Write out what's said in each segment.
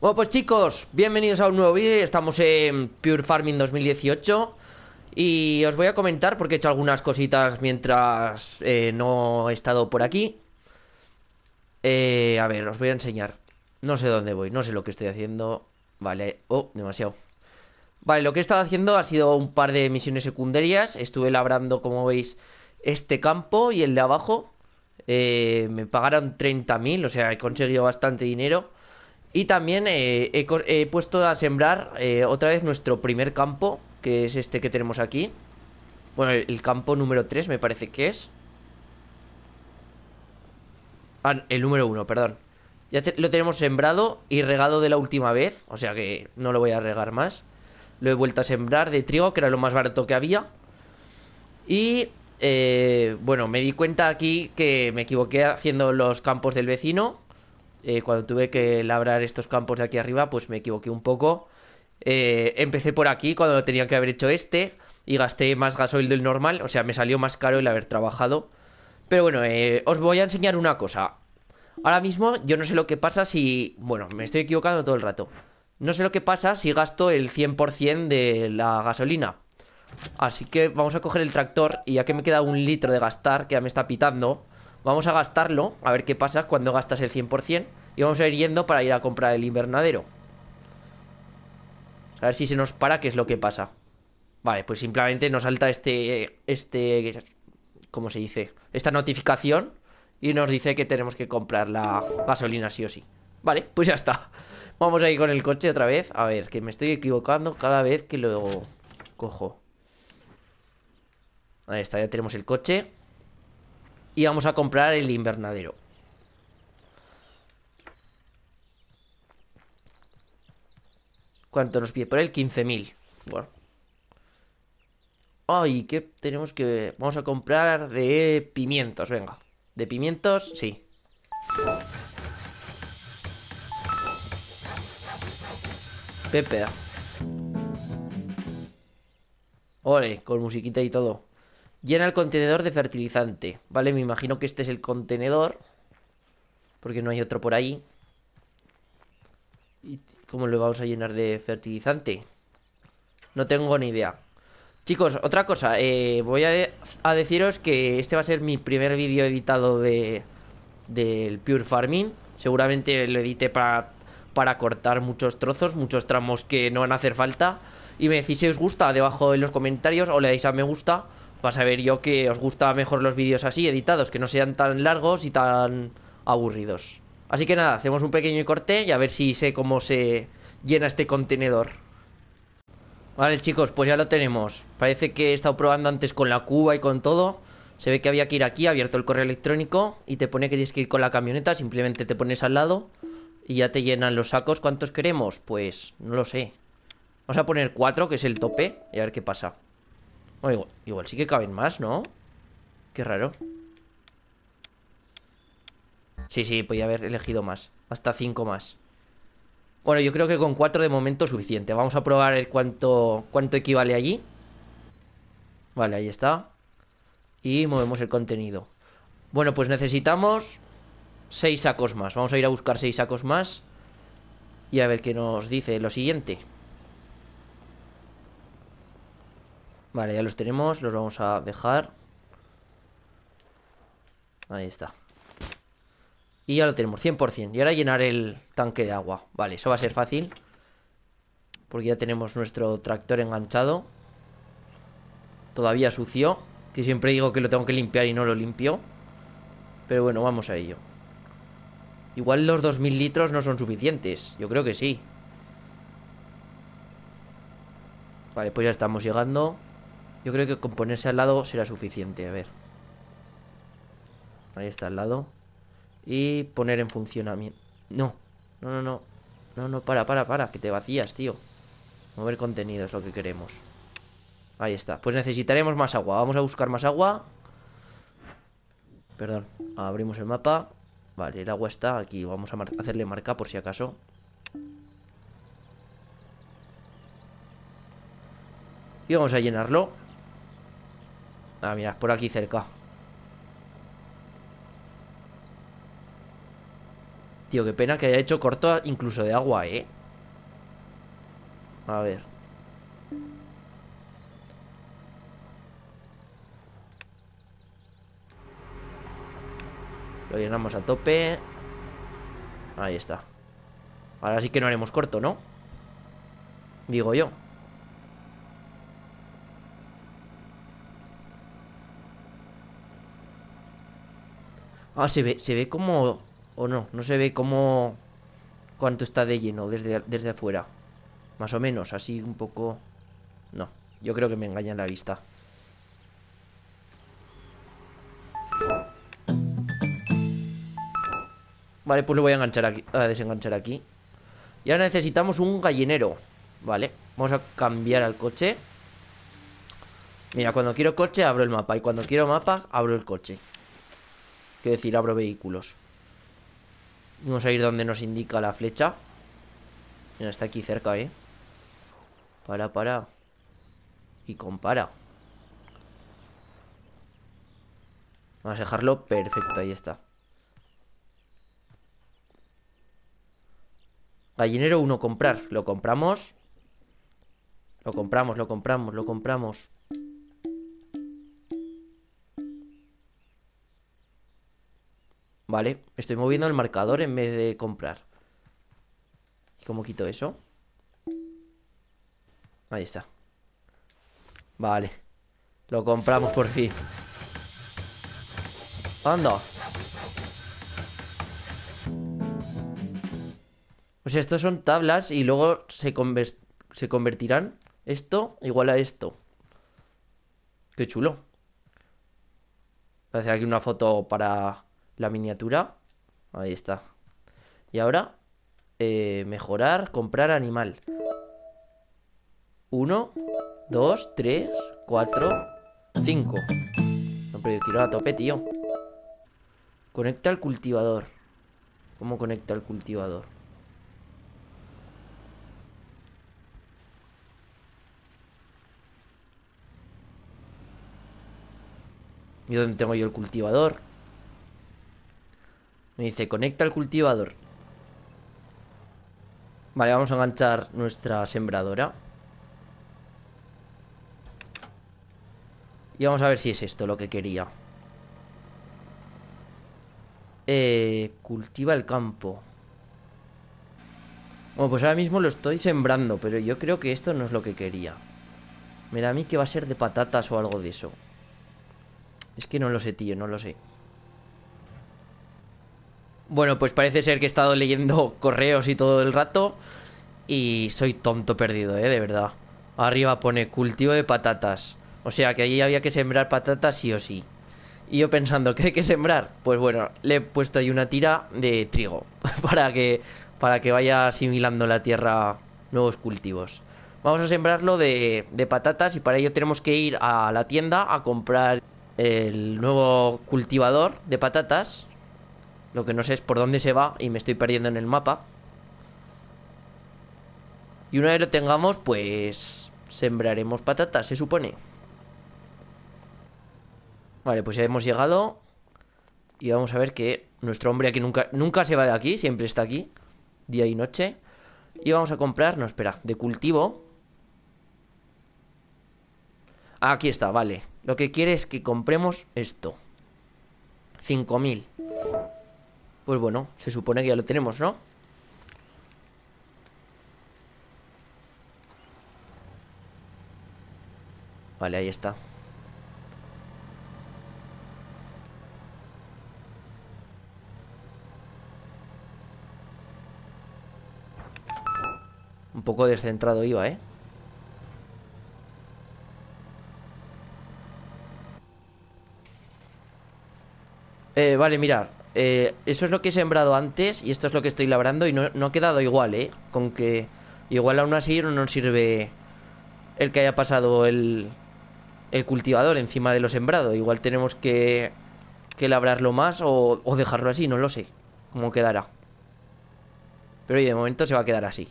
Bueno, pues chicos, bienvenidos a un nuevo vídeo. Estamos en Pure Farming 2018. Y os voy a comentar porque he hecho algunas cositas mientras eh, no he estado por aquí. Eh, a ver, os voy a enseñar. No sé dónde voy, no sé lo que estoy haciendo. Vale, oh, demasiado. Vale, lo que he estado haciendo ha sido un par de misiones secundarias. Estuve labrando, como veis, este campo y el de abajo. Eh, me pagaron 30.000, o sea, he conseguido bastante dinero. Y también eh, he, puesto a sembrar eh, otra vez nuestro primer campo, que es este que tenemos aquí. Bueno, el, campo número 3 me parece que es. Ah, el número 1, perdón. Ya lo tenemos sembrado y regado de la última vez, o sea que no lo voy a regar más. Lo he vuelto a sembrar de trigo, que era lo más barato que había. Y eh, bueno, me di cuenta aquí que me equivoqué haciendo los campos del vecino. Eh, cuando tuve que labrar estos campos de aquí arriba, pues me equivoqué un poco. Eh, empecé por aquí cuando tenía que haber hecho este y gasté más gasoil del normal, o sea, me salió más caro el haber trabajado. Pero bueno, eh, os voy a enseñar una cosa. Ahora mismo yo no sé lo que pasa si... Bueno, me estoy equivocando todo el rato. No sé lo que pasa si gasto el 100% de la gasolina. Así que vamos a coger el tractor y ya que me queda un litro de gastar, que ya me está pitando... Vamos a gastarlo, a ver qué pasa cuando gastas el 100%. Y vamos a ir yendo para ir a comprar el invernadero. A ver si se nos para, qué es lo que pasa. Vale, pues simplemente nos salta este... este ¿Cómo se dice? Esta notificación. Y nos dice que tenemos que comprar la gasolina sí o sí. Vale, pues ya está. Vamos a ir con el coche otra vez. A ver, que me estoy equivocando cada vez que lo cojo. Ahí está, ya tenemos el coche y vamos a comprar el invernadero. ¿Cuánto nos pide por él? 15.000. Bueno. Ay, ¿qué tenemos que...? Vamos a comprar de pimientos, venga. ¿De pimientos? Sí. Pepe Ole, con musiquita y todo. Llena el contenedor de fertilizante. Vale, me imagino que este es el contenedor. Porque no hay otro por ahí. ¿Y cómo lo vamos a llenar de fertilizante? No tengo ni idea. Chicos, otra cosa. Eh, voy a, deciros que este va a ser mi primer vídeo editado de del Pure Farming. Seguramente lo edité para, para cortar muchos trozos, muchos tramos que no van a hacer falta. Y me decís si os gusta debajo en los comentarios o le dais a me gusta. Vas a ver yo que os gusta mejor los vídeos así, editados, que no sean tan largos y tan aburridos. Así que nada, hacemos un pequeño corte y a ver si sé cómo se llena este contenedor. Vale chicos, pues ya lo tenemos. Parece que he estado probando antes con la cuba y con todo. Se ve que había que ir aquí, abierto el correo electrónico y te pone que tienes que ir con la camioneta, simplemente te pones al lado y ya te llenan los sacos. ¿Cuántos queremos? Pues no lo sé. Vamos a poner cuatro, que es el tope, y a ver qué pasa igual, sí que caben más, ¿no? Qué raro. Sí, sí, podía haber elegido más. Hasta cinco más. Bueno, yo creo que con cuatro de momento es suficiente. Vamos a probar el cuánto, cuánto equivale allí. Vale, ahí está. Y movemos el contenido. Bueno, pues necesitamos seis sacos más. Vamos a ir a buscar seis sacos más. Y a ver qué nos dice lo siguiente. Vale, ya los tenemos, los vamos a dejar Ahí está Y ya lo tenemos, 100% Y ahora llenar el tanque de agua Vale, eso va a ser fácil Porque ya tenemos nuestro tractor enganchado Todavía sucio Que siempre digo que lo tengo que limpiar y no lo limpio Pero bueno, vamos a ello Igual los 2000 litros no son suficientes Yo creo que sí Vale, pues ya estamos llegando yo creo que con ponerse al lado será suficiente. A ver. Ahí está al lado. Y poner en funcionamiento. No. No, no, no. No, no, para, para, para. Que te vacías, tío. Mover contenido es lo que queremos. Ahí está. Pues necesitaremos más agua. Vamos a buscar más agua. Perdón. Abrimos el mapa. Vale, el agua está aquí. Vamos a hacerle marca por si acaso. Y vamos a llenarlo. Ah, mira, por aquí cerca Tío, qué pena que haya hecho corto incluso de agua, ¿eh? A ver Lo llenamos a tope Ahí está Ahora sí que no haremos corto, ¿no? Digo yo Ah, se ve, se ve como... O no, no se ve como... Cuánto está de lleno desde, desde afuera. Más o menos, así un poco... No, yo creo que me engaña la vista. Vale, pues lo voy a enganchar aquí, a desenganchar aquí. Y ahora necesitamos un gallinero. Vale, vamos a cambiar al coche. Mira, cuando quiero coche abro el mapa y cuando quiero mapa abro el coche. Quiero decir, abro vehículos. Vamos a ir donde nos indica la flecha. Mira, está aquí cerca, ¿eh? Para, para. Y compara. Vamos a dejarlo perfecto, ahí está. Gallinero 1, comprar. Lo compramos. Lo compramos, lo compramos, lo compramos. Vale, estoy moviendo el marcador en vez de comprar cómo quito eso? Ahí está Vale Lo compramos por fin Anda O sea, estos son tablas y luego se, se convertirán esto igual a esto Qué chulo Voy a hacer aquí una foto para la miniatura. Ahí está. Y ahora, eh, mejorar, comprar animal. Uno Dos Tres Cuatro Cinco No, pero yo tiro a tope, tío. Conecta al cultivador. ¿Cómo conecta al cultivador? ¿Y dónde tengo yo el cultivador? Me dice, conecta el cultivador. Vale, vamos a enganchar nuestra sembradora. Y vamos a ver si es esto lo que quería. Eh, cultiva el campo. Bueno, pues ahora mismo lo estoy sembrando, pero yo creo que esto no es lo que quería. Me da a mí que va a ser de patatas o algo de eso. Es que no lo sé, tío, no lo sé. Bueno, pues parece ser que he estado leyendo correos y todo el rato y soy tonto perdido, ¿eh? De verdad. Arriba pone cultivo de patatas. O sea que allí había que sembrar patatas sí o sí. Y yo pensando, ¿qué hay que sembrar? Pues bueno, le he puesto ahí una tira de trigo para que, para que vaya asimilando la tierra nuevos cultivos. Vamos a sembrarlo de, de patatas y para ello tenemos que ir a la tienda a comprar el nuevo cultivador de patatas lo que no sé es por dónde se va y me estoy perdiendo en el mapa. Y una vez lo tengamos, pues... Sembraremos patatas, se supone. Vale, pues ya hemos llegado. Y vamos a ver que nuestro hombre aquí nunca, nunca se va de aquí, siempre está aquí. Día y noche. Y vamos a comprar, no, espera, de cultivo. Ah, aquí está, vale. Lo que quiere es que compremos esto. 5000. Pues bueno, se supone que ya lo tenemos, ¿no? Vale, ahí está Un poco descentrado iba, ¿eh? Eh, vale, mirar eh, eso es lo que he sembrado antes y esto es lo que estoy labrando y no, ha quedado igual, ¿eh? Con que igual aún así no nos sirve el que haya pasado el, el cultivador encima de lo sembrado. Igual tenemos que, que labrarlo más o, o dejarlo así, no lo sé cómo quedará. Pero de momento se va a quedar así.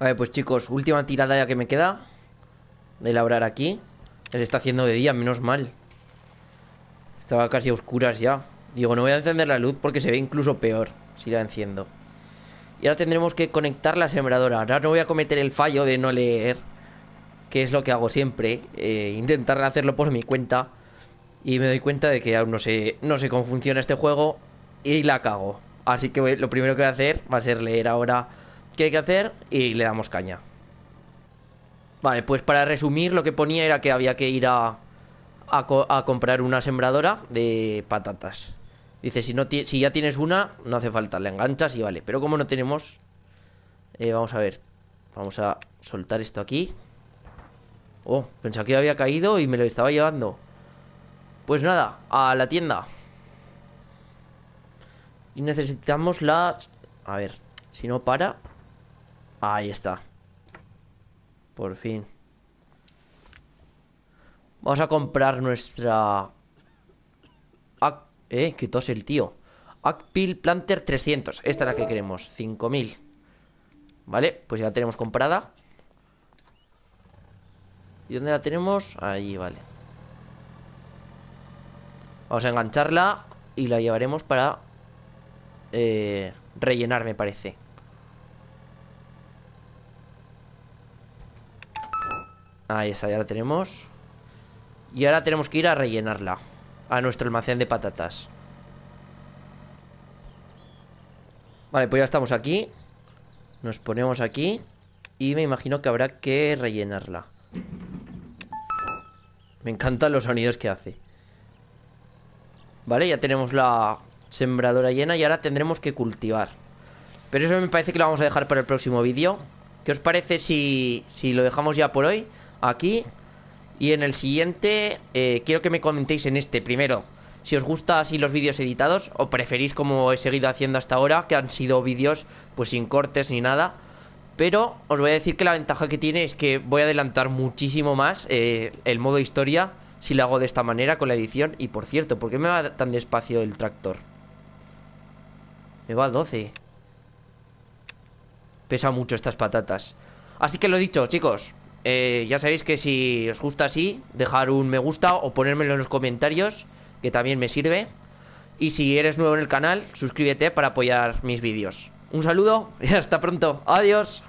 A ver, pues chicos, última tirada ya que me queda De labrar aquí Se está haciendo de día, menos mal Estaba casi a oscuras ya Digo, no voy a encender la luz porque se ve incluso peor Si la enciendo Y ahora tendremos que conectar la sembradora Ahora no voy a cometer el fallo de no leer Que es lo que hago siempre eh, Intentar hacerlo por mi cuenta Y me doy cuenta de que aún no sé No sé cómo funciona este juego Y la cago Así que lo primero que voy a hacer va a ser leer ahora qué hay que hacer y le damos caña. Vale, pues para resumir lo que ponía era que había que ir a, a, comprar una sembradora de patatas. Dice, si, no si ya tienes una, no hace falta, la enganchas y vale. Pero como no tenemos... Eh, vamos a ver. Vamos a soltar esto aquí. Oh, pensaba que había caído y me lo estaba llevando. Pues nada, a la tienda. Y necesitamos las... A ver, si no para... Ahí está. Por fin. Vamos a comprar nuestra... Eh, que tos el tío. Acpil Planter 300. Esta es la que queremos. 5000. Vale, pues ya la tenemos comprada. ¿Y dónde la tenemos? Ahí, vale. Vamos a engancharla y la llevaremos para... Eh, rellenar, me parece. Ahí está, ya la tenemos Y ahora tenemos que ir a rellenarla A nuestro almacén de patatas Vale, pues ya estamos aquí Nos ponemos aquí Y me imagino que habrá que rellenarla Me encantan los sonidos que hace Vale, ya tenemos la sembradora llena Y ahora tendremos que cultivar Pero eso me parece que lo vamos a dejar para el próximo vídeo ¿Qué os parece si, si lo dejamos ya por hoy? Aquí. Y en el siguiente, eh, quiero que me comentéis en este primero. Si os gusta así los vídeos editados o preferís como he seguido haciendo hasta ahora, que han sido vídeos pues sin cortes ni nada. Pero os voy a decir que la ventaja que tiene es que voy a adelantar muchísimo más eh, el modo historia si lo hago de esta manera con la edición. Y por cierto, ¿por qué me va tan despacio el tractor? Me va a 12. Pesa mucho estas patatas. Así que lo dicho, chicos. Eh, ya sabéis que si os gusta así, dejar un me gusta o ponérmelo en los comentarios, que también me sirve. Y si eres nuevo en el canal, suscríbete para apoyar mis vídeos. Un saludo y hasta pronto. Adiós.